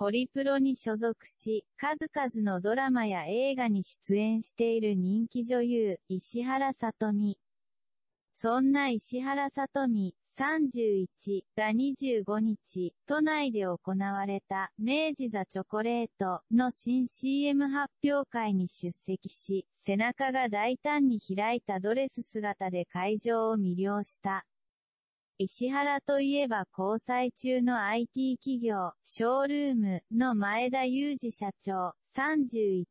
ホリプロに所属し、数々のドラマや映画に出演している人気女優、石原さとみ。そんな石原さとみ、31が25日、都内で行われた明治ザチョコレートの新 CM 発表会に出席し、背中が大胆に開いたドレス姿で会場を魅了した。石原といえば交際中の IT 企業、ショールームの前田裕二社長、31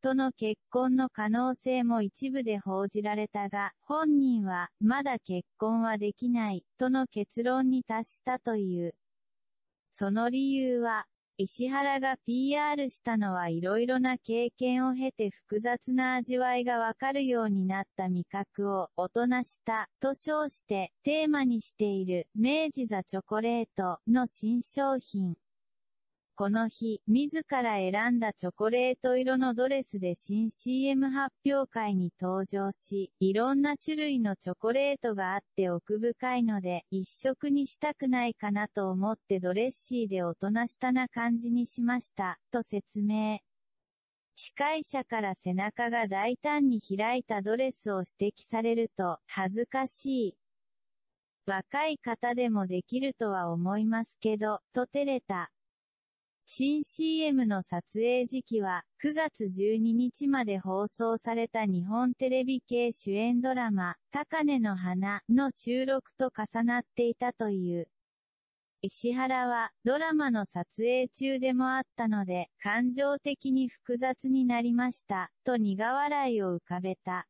との結婚の可能性も一部で報じられたが、本人は、まだ結婚はできない、との結論に達したという。その理由は、石原が PR したのは色々な経験を経て複雑な味わいがわかるようになった味覚を大人したと称してテーマにしている明治ザチョコレートの新商品この日、自ら選んだチョコレート色のドレスで新 CM 発表会に登場し、いろんな種類のチョコレートがあって奥深いので、一色にしたくないかなと思ってドレッシーで大人したな感じにしました、と説明。司会者から背中が大胆に開いたドレスを指摘されると、恥ずかしい。若い方でもできるとは思いますけど、と照れた。新 CM の撮影時期は、9月12日まで放送された日本テレビ系主演ドラマ、高根の花の収録と重なっていたという。石原は、ドラマの撮影中でもあったので、感情的に複雑になりました、と苦笑いを浮かべた。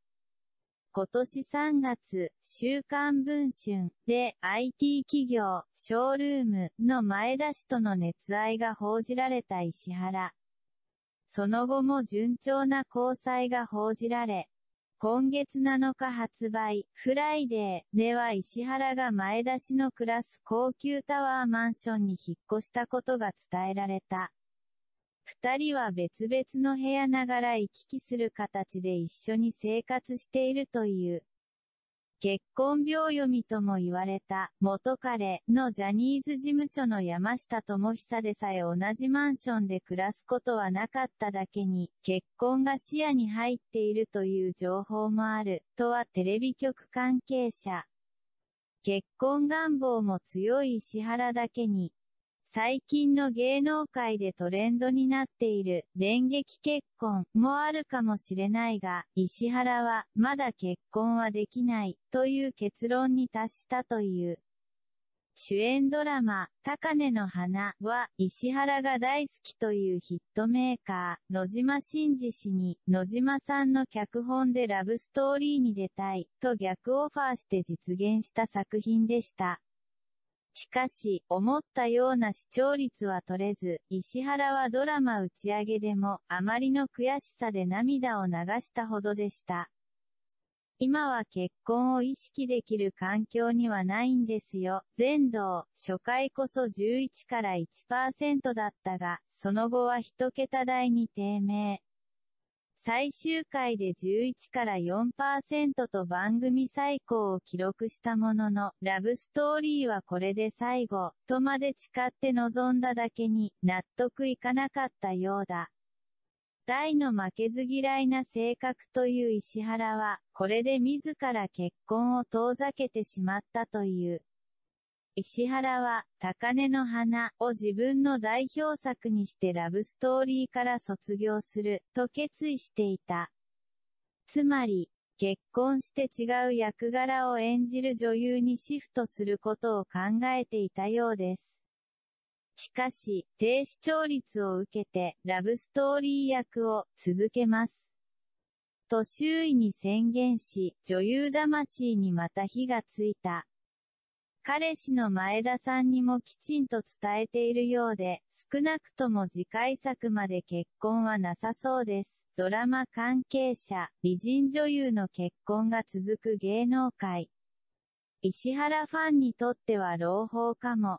今年3月、週刊文春で IT 企業、ショールームの前田氏との熱愛が報じられた石原。その後も順調な交際が報じられ、今月7日発売、フライデーでは石原が前田氏の暮らす高級タワーマンションに引っ越したことが伝えられた。二人は別々の部屋ながら行き来する形で一緒に生活しているという。結婚病読みとも言われた、元彼のジャニーズ事務所の山下智久でさえ同じマンションで暮らすことはなかっただけに、結婚が視野に入っているという情報もある、とはテレビ局関係者。結婚願望も強い石原だけに、最近の芸能界でトレンドになっている、電撃結婚もあるかもしれないが、石原は、まだ結婚はできない、という結論に達したという。主演ドラマ、高根の花は、石原が大好きというヒットメーカー、野島真司氏に、野島さんの脚本でラブストーリーに出たい、と逆オファーして実現した作品でした。しかし、思ったような視聴率は取れず、石原はドラマ打ち上げでも、あまりの悔しさで涙を流したほどでした。今は結婚を意識できる環境にはないんですよ。全道、初回こそ11から1%だったが、その後は1桁台に低迷。最終回で11から4%と番組最高を記録したものの、ラブストーリーはこれで最後、とまで誓って臨んだだけに、納得いかなかったようだ。大の負けず嫌いな性格という石原は、これで自ら結婚を遠ざけてしまったという。石原は、高根の花を自分の代表作にしてラブストーリーから卒業する、と決意していた。つまり、結婚して違う役柄を演じる女優にシフトすることを考えていたようです。しかし、低視聴率を受けて、ラブストーリー役を続けます。と周囲に宣言し、女優魂にまた火がついた。彼氏の前田さんにもきちんと伝えているようで、少なくとも次回作まで結婚はなさそうです。ドラマ関係者、美人女優の結婚が続く芸能界。石原ファンにとっては朗報かも。